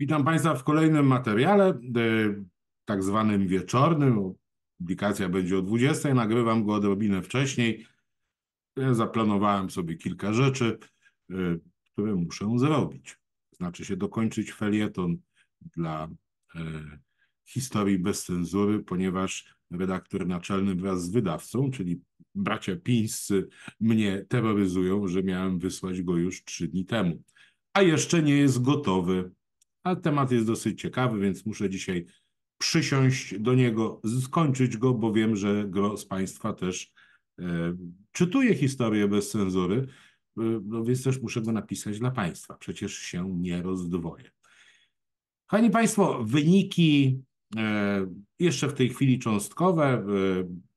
Witam Państwa w kolejnym materiale, e, tak zwanym wieczornym. Publikacja będzie o 20. Nagrywam go odrobinę wcześniej. Zaplanowałem sobie kilka rzeczy, e, które muszę zrobić. Znaczy się dokończyć felieton dla e, historii bez cenzury, ponieważ redaktor naczelny wraz z wydawcą, czyli bracia Pińscy, mnie terroryzują, że miałem wysłać go już trzy dni temu. A jeszcze nie jest gotowy ale temat jest dosyć ciekawy, więc muszę dzisiaj przysiąść do niego, skończyć go, bo wiem, że gro z Państwa też e, czytuje historię bez cenzury, e, no więc też muszę go napisać dla Państwa. Przecież się nie rozdwoję. Kochani Państwo, wyniki e, jeszcze w tej chwili cząstkowe, e,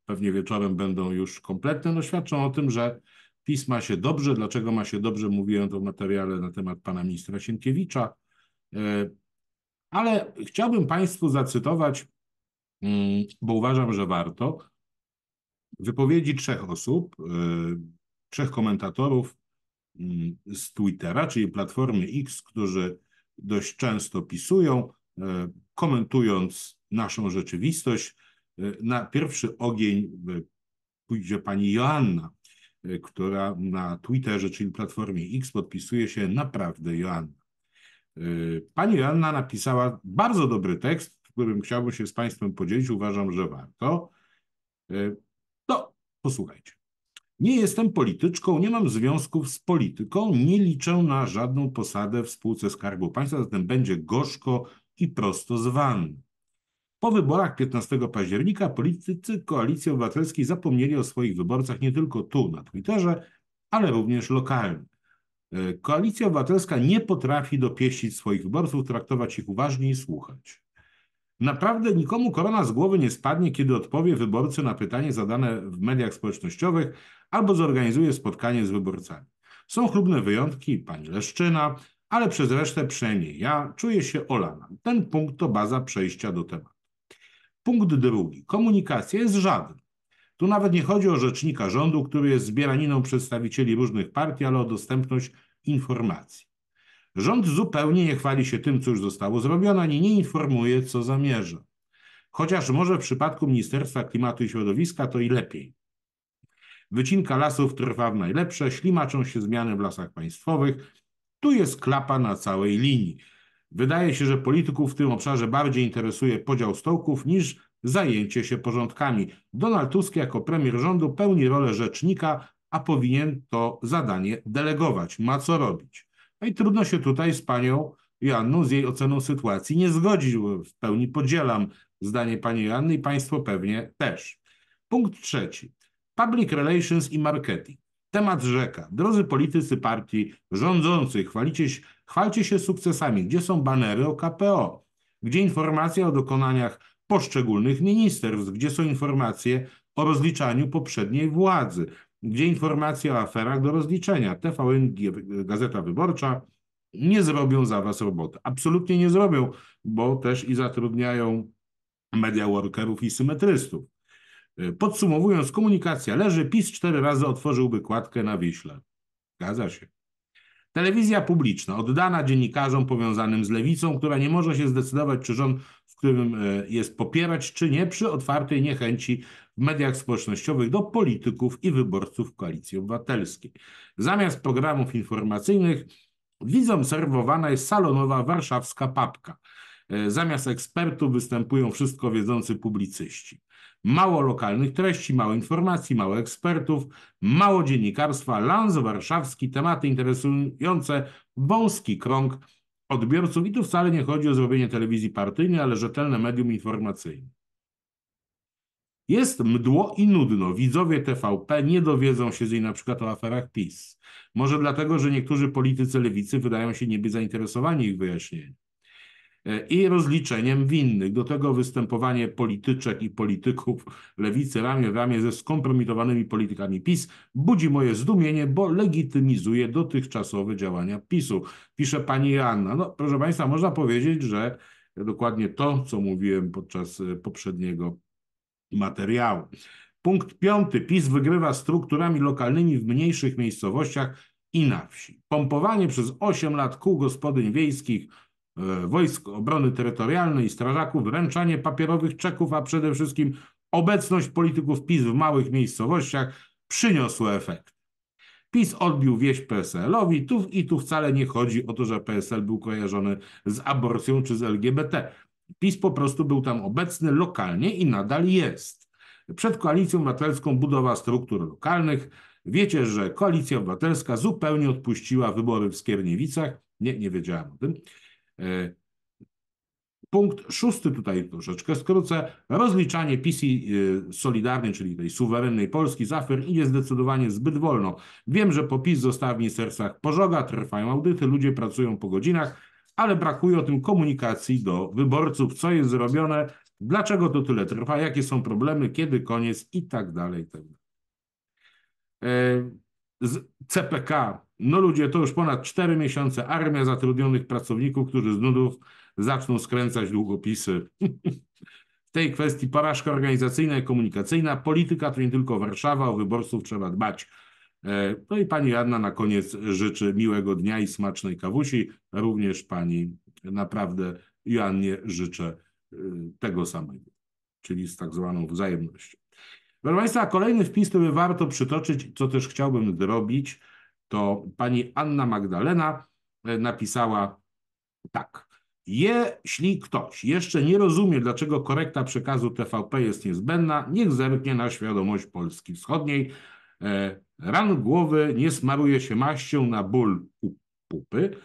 pewnie wieczorem będą już kompletne, no świadczą o tym, że PiS ma się dobrze. Dlaczego ma się dobrze? Mówiłem to w materiale na temat pana ministra Sienkiewicza. E, ale chciałbym Państwu zacytować, mm, bo uważam, że warto, wypowiedzi trzech osób, e, trzech komentatorów mm, z Twittera, czyli Platformy X, którzy dość często pisują, e, komentując naszą rzeczywistość. Na pierwszy ogień pójdzie pani Joanna, która na Twitterze, czyli Platformie X, podpisuje się naprawdę Joanna. Y, pani Joanna napisała bardzo dobry tekst, którym chciałbym się z Państwem podzielić. Uważam, że warto. Y, no, posłuchajcie. Nie jestem polityczką, nie mam związków z polityką, nie liczę na żadną posadę w spółce Skarbu Państwa, zatem będzie gorzko i prosto zwany. Po wyborach 15 października politycy Koalicji Obywatelskiej zapomnieli o swoich wyborcach nie tylko tu, na Twitterze, ale również lokalnie. E, Koalicja Obywatelska nie potrafi dopieścić swoich wyborców, traktować ich uważnie i słuchać. Naprawdę nikomu korona z głowy nie spadnie, kiedy odpowie wyborcy na pytanie zadane w mediach społecznościowych albo zorganizuje spotkanie z wyborcami. Są chlubne wyjątki, pani Leszczyna, ale przez resztę przynajmniej ja czuję się olana. Ten punkt to baza przejścia do tematu. Punkt drugi. Komunikacja jest żadna. Tu nawet nie chodzi o rzecznika rządu, który jest zbieraniną przedstawicieli różnych partii, ale o dostępność informacji. Rząd zupełnie nie chwali się tym, co już zostało zrobione, ani nie informuje, co zamierza. Chociaż może w przypadku Ministerstwa Klimatu i Środowiska to i lepiej. Wycinka lasów trwa w najlepsze, ślimaczą się zmiany w lasach państwowych. Tu jest klapa na całej linii. Wydaje się, że polityków w tym obszarze bardziej interesuje podział stołków niż zajęcie się porządkami. Donald Tusk jako premier rządu pełni rolę rzecznika, a powinien to zadanie delegować. Ma co robić. No i trudno się tutaj z panią Joanną, z jej oceną sytuacji nie zgodzić. W pełni podzielam zdanie pani Joanny i państwo pewnie też. Punkt trzeci. Public relations i marketing. Temat rzeka. Drodzy politycy partii rządzącej, chwalicie, chwalcie się sukcesami. Gdzie są banery o KPO? Gdzie informacja o dokonaniach poszczególnych ministerstw, gdzie są informacje o rozliczaniu poprzedniej władzy, gdzie informacje o aferach do rozliczenia. TVN, Gazeta Wyborcza nie zrobią za was roboty. Absolutnie nie zrobią, bo też i zatrudniają media workerów i symetrystów. Podsumowując, komunikacja leży, PiS cztery razy otworzyłby kładkę na Wiśle. Zgadza się. Telewizja publiczna oddana dziennikarzom powiązanym z lewicą, która nie może się zdecydować, czy rząd którym e, jest popierać czy nie, przy otwartej niechęci w mediach społecznościowych do polityków i wyborców Koalicji Obywatelskiej. Zamiast programów informacyjnych widzom serwowana jest salonowa warszawska papka. E, zamiast ekspertów występują wszystko wiedzący publicyści. Mało lokalnych treści, mało informacji, mało ekspertów, mało dziennikarstwa, lans warszawski, tematy interesujące wąski krąg odbiorców i tu wcale nie chodzi o zrobienie telewizji partyjnej, ale rzetelne medium informacyjne. Jest mdło i nudno. Widzowie TVP nie dowiedzą się z niej na przykład o aferach PiS. Może dlatego, że niektórzy politycy lewicy wydają się niby zainteresowani ich wyjaśnieniem. E, i rozliczeniem winnych. Do tego występowanie polityczek i polityków lewicy ramię w ramię ze skompromitowanymi politykami PiS budzi moje zdumienie, bo legitymizuje dotychczasowe działania PiSu. Pisze pani Joanna. No, proszę państwa, można powiedzieć, że dokładnie to, co mówiłem podczas e, poprzedniego materiału. Punkt piąty. PiS wygrywa strukturami lokalnymi w mniejszych miejscowościach i na wsi. Pompowanie przez 8 lat kół gospodyń wiejskich E, wojsk Obrony Terytorialnej i strażaków, wręczanie papierowych czeków, a przede wszystkim obecność polityków PiS w małych miejscowościach przyniosło efekt. PiS odbił wieść PSL-owi tu, i tu wcale nie chodzi o to, że PSL był kojarzony z aborcją czy z LGBT. PiS po prostu był tam obecny lokalnie i nadal jest. Przed koalicją obywatelską budowa struktur lokalnych. Wiecie, że koalicja obywatelska zupełnie odpuściła wybory w Skierniewicach. Nie, nie wiedziałem o tym. Y, punkt szósty tutaj troszeczkę skrócę. Rozliczanie PC y, Solidarnej, czyli tej suwerennej Polski z afer idzie zdecydowanie zbyt wolno. Wiem, że po PiS została w ministerstwach pożoga, trwają audyty, ludzie pracują po godzinach, ale brakuje o tym komunikacji do wyborców, co jest zrobione, dlaczego to tyle trwa, jakie są problemy, kiedy koniec i tak dalej. I tak dalej. Y, z CPK. No ludzie, to już ponad 4 miesiące armia zatrudnionych pracowników, którzy z nudów zaczną skręcać długopisy. w tej kwestii porażka organizacyjna i komunikacyjna. Polityka to nie tylko Warszawa, o wyborców trzeba dbać. E, no i pani Anna na koniec życzy miłego dnia i smacznej kawusi. Również pani naprawdę Joannie życzę e, tego samego, czyli z tak zwaną wzajemnością. Proszę Państwa, kolejny wpis, który warto przytoczyć, co też chciałbym zrobić, to pani Anna Magdalena e, napisała tak. Jeśli ktoś jeszcze nie rozumie, dlaczego korekta przekazu TVP jest niezbędna, niech zerknie na świadomość Polski Wschodniej. E, ran głowy nie smaruje się maścią na ból pupy.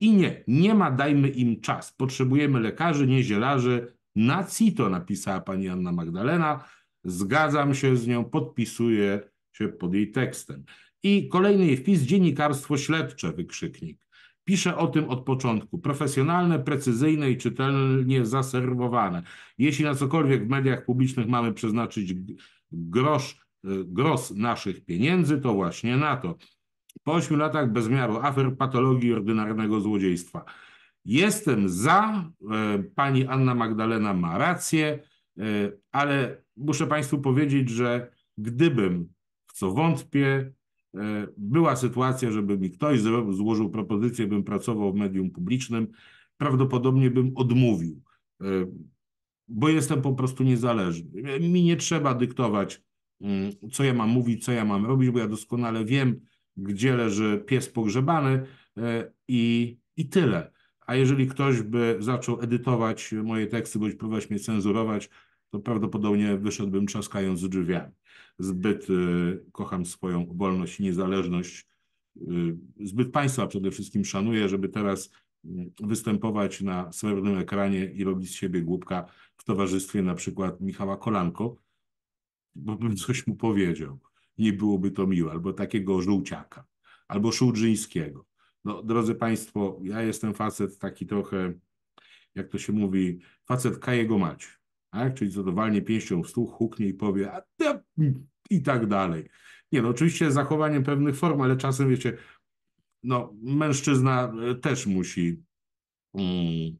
I nie, nie ma dajmy im czas. Potrzebujemy lekarzy, nie zielarzy. na cito napisała pani Anna Magdalena. Zgadzam się z nią, podpisuję się pod jej tekstem. I kolejny jej wpis, dziennikarstwo śledcze, wykrzyknik. Pisze o tym od początku. Profesjonalne, precyzyjne i czytelnie zaserwowane. Jeśli na cokolwiek w mediach publicznych mamy przeznaczyć grosz, e, gros naszych pieniędzy, to właśnie na to. Po ośmiu latach bezmiaru afer, patologii ordynarnego złodziejstwa. Jestem za, e, pani Anna Magdalena ma rację, E, ale muszę Państwu powiedzieć, że gdybym, w co wątpię, e, była sytuacja, żeby mi ktoś złożył propozycję, bym pracował w medium publicznym, prawdopodobnie bym odmówił, e, bo jestem po prostu niezależny. Mi nie trzeba dyktować, mm, co ja mam mówić, co ja mam robić, bo ja doskonale wiem, gdzie leży pies pogrzebany i, i tyle. A jeżeli ktoś by zaczął edytować moje teksty bądź próbować mnie cenzurować, to prawdopodobnie wyszedłbym trzaskając drzwiami. Zbyt y, kocham swoją wolność i niezależność, y, zbyt państwa przede wszystkim szanuję, żeby teraz mm, występować na srebrnym ekranie i robić z siebie głupka w towarzystwie na przykład Michała Kolanko, bo bym coś mu powiedział. Nie byłoby to miłe, albo takiego żółciaka, albo Szułdrzyńskiego. No, drodzy Państwo, ja jestem facet taki trochę, jak to się mówi, facet kajego macie tak? czyli zadowalnie pięścią w stół, huknie i powie a i tak dalej. Nie no, oczywiście zachowaniem pewnych form, ale czasem wiecie, no mężczyzna e, też musi mm,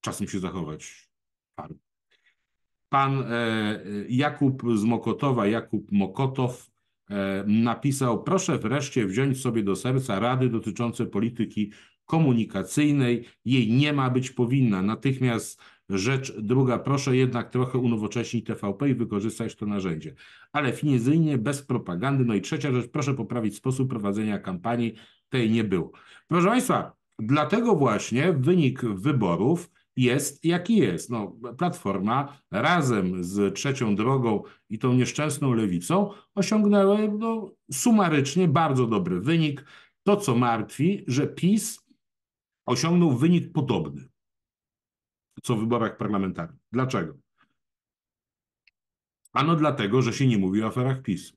czasem się zachować Pan e, Jakub z Mokotowa, Jakub Mokotow e, napisał, proszę wreszcie wziąć sobie do serca rady dotyczące polityki komunikacyjnej. Jej nie ma być powinna. Natychmiast rzecz druga, proszę jednak trochę unowocześnić TVP i wykorzystać to narzędzie. Ale finezyjnie, bez propagandy. No i trzecia rzecz, proszę poprawić sposób prowadzenia kampanii. Tej nie było. Proszę Państwa, dlatego właśnie wynik wyborów jest jaki jest. No, Platforma razem z trzecią drogą i tą nieszczęsną lewicą osiągnęły no, sumarycznie bardzo dobry wynik. To, co martwi, że PiS osiągnął wynik podobny co w wyborach parlamentarnych. Dlaczego? Ano dlatego, że się nie mówi o aferach PiS.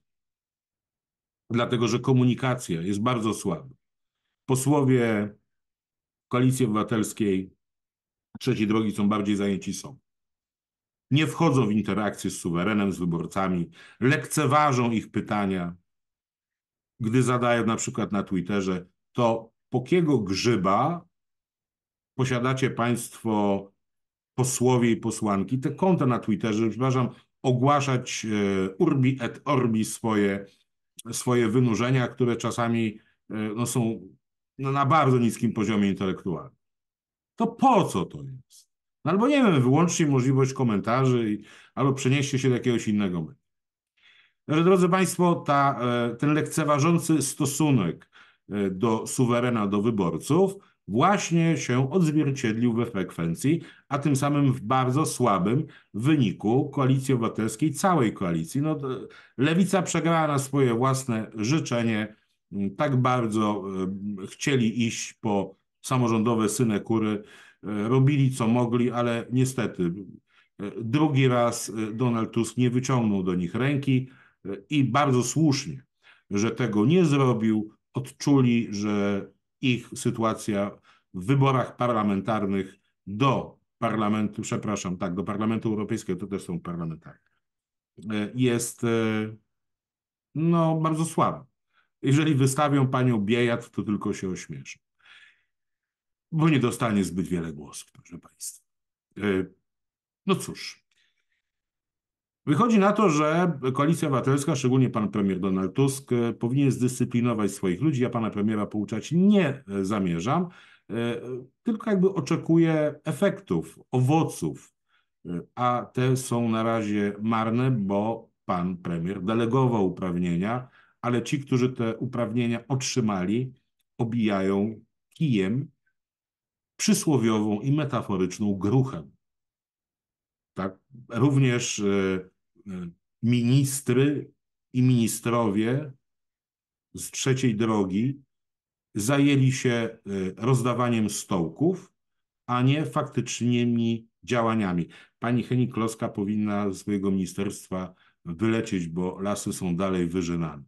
Dlatego, że komunikacja jest bardzo słaba. Posłowie Koalicji Obywatelskiej Trzeciej Drogi są bardziej zajęci są. Nie wchodzą w interakcje z suwerenem, z wyborcami, lekceważą ich pytania. Gdy zadają na przykład na Twitterze, to kiego grzyba posiadacie Państwo posłowie i posłanki te konta na Twitterze, przepraszam, ogłaszać e, urbi et orbi swoje, swoje wynurzenia, które czasami e, no, są no, na bardzo niskim poziomie intelektualnym. To po co to jest? No, albo nie wiem, wyłączcie możliwość komentarzy, i, albo przenieście się do jakiegoś innego medium. drodzy Państwo, ta, e, ten lekceważący stosunek do suwerena, do wyborców, właśnie się odzwierciedlił we frekwencji, a tym samym w bardzo słabym wyniku koalicji obywatelskiej, całej koalicji. No, lewica przegrała na swoje własne życzenie. Mm, tak bardzo e, chcieli iść po samorządowe synekury, e, robili co mogli, ale niestety e, drugi raz Donald Tusk nie wyciągnął do nich ręki i bardzo słusznie, że tego nie zrobił. Odczuli, że ich sytuacja w wyborach parlamentarnych do parlamentu, przepraszam, tak, do Parlamentu Europejskiego, to też są parlamentarne, e, jest e, no, bardzo słaba. Jeżeli wystawią panią Biejat, to tylko się ośmieszy. Bo nie dostanie zbyt wiele głosów, proszę państwa. E, no cóż, Wychodzi na to, że Koalicja Obywatelska, szczególnie pan premier Donald Tusk, e, powinien zdyscyplinować swoich ludzi. Ja pana premiera pouczać nie e, zamierzam, e, tylko jakby oczekuję efektów, owoców, a te są na razie marne, bo pan premier delegował uprawnienia, ale ci, którzy te uprawnienia otrzymali, obijają kijem przysłowiową i metaforyczną gruchę. Tak? Również Y, ministry i ministrowie z trzeciej drogi zajęli się y, rozdawaniem stołków, a nie faktycznymi działaniami. Pani Henik-Kloska powinna z swojego ministerstwa wylecieć, bo lasy są dalej wyżynane.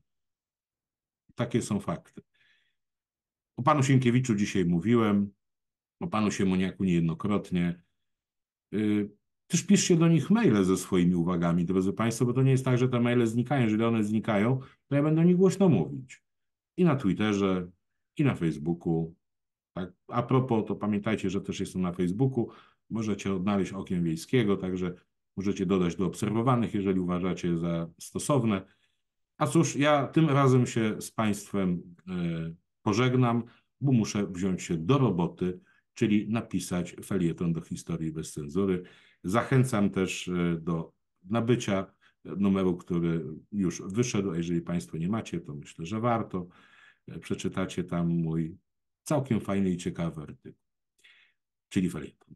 Takie są fakty. O panu Sienkiewiczu dzisiaj mówiłem, o panu Siemoniaku niejednokrotnie. Yy, też piszcie do nich maile ze swoimi uwagami, drodzy Państwo, bo to nie jest tak, że te maile znikają. Jeżeli one znikają, to ja będę o nich głośno mówić. I na Twitterze, i na Facebooku. Tak? A propos, to pamiętajcie, że też jestem na Facebooku. Możecie odnaleźć Okiem Wiejskiego, także możecie dodać do obserwowanych, jeżeli uważacie za stosowne. A cóż, ja tym razem się z Państwem e, pożegnam, bo muszę wziąć się do roboty czyli napisać felieton do historii bez cenzury. Zachęcam też e, do nabycia e, numeru, który już wyszedł, a jeżeli Państwo nie macie, to myślę, że warto. E, przeczytacie tam mój całkiem fajny i ciekawy artykuł, czyli felieton.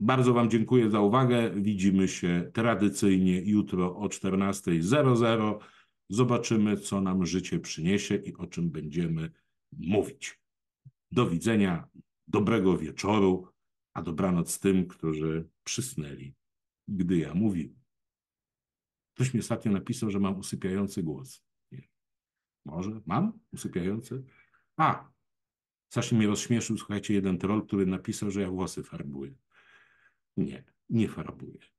Bardzo Wam dziękuję za uwagę. Widzimy się tradycyjnie jutro o 14.00. Zobaczymy, co nam życie przyniesie i o czym będziemy mówić. Do widzenia, dobrego wieczoru, a dobranoc tym, którzy przysnęli, gdy ja mówiłem. Ktoś mi ostatnio napisał, że mam usypiający głos. Nie. Może? Mam usypiający? A, strasznie mnie rozśmieszył, słuchajcie, jeden troll, który napisał, że ja włosy farbuję. Nie, nie farbuję.